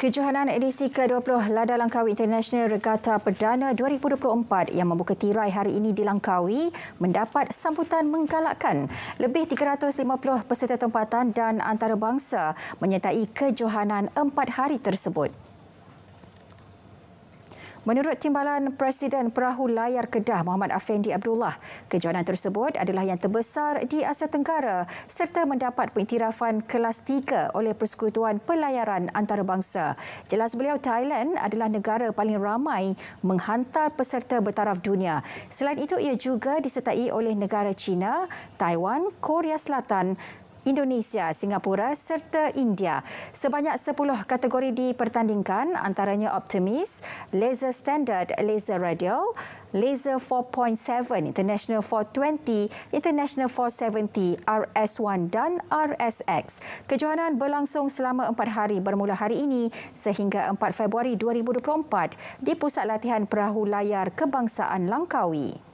Kejohanan edisi ke-20 Lada Langkawi International Regatta Perdana 2024 yang membuka tirai hari ini di Langkawi mendapat sambutan menggalakkan. Lebih 350 peserta tempatan dan antarabangsa menyertai kejohanan empat hari tersebut. Menurut Timbalan Presiden Perahu Layar Kedah Muhammad Afendi Abdullah, kejohanan tersebut adalah yang terbesar di Asia Tenggara serta mendapat pengiktirafan kelas 3 oleh Persekutuan Pelayaran Antarabangsa. Jelas beliau Thailand adalah negara paling ramai menghantar peserta bertaraf dunia. Selain itu ia juga disertai oleh negara China, Taiwan, Korea Selatan, Indonesia, Singapura serta India. Sebanyak 10 kategori dipertandingkan antaranya Optimis, Laser Standard, Laser Radial, Laser 4.7, International 420, International 470, RS1 dan RSX. Kejohanan berlangsung selama 4 hari bermula hari ini sehingga 4 Februari 2024 di Pusat Latihan Perahu Layar Kebangsaan Langkawi.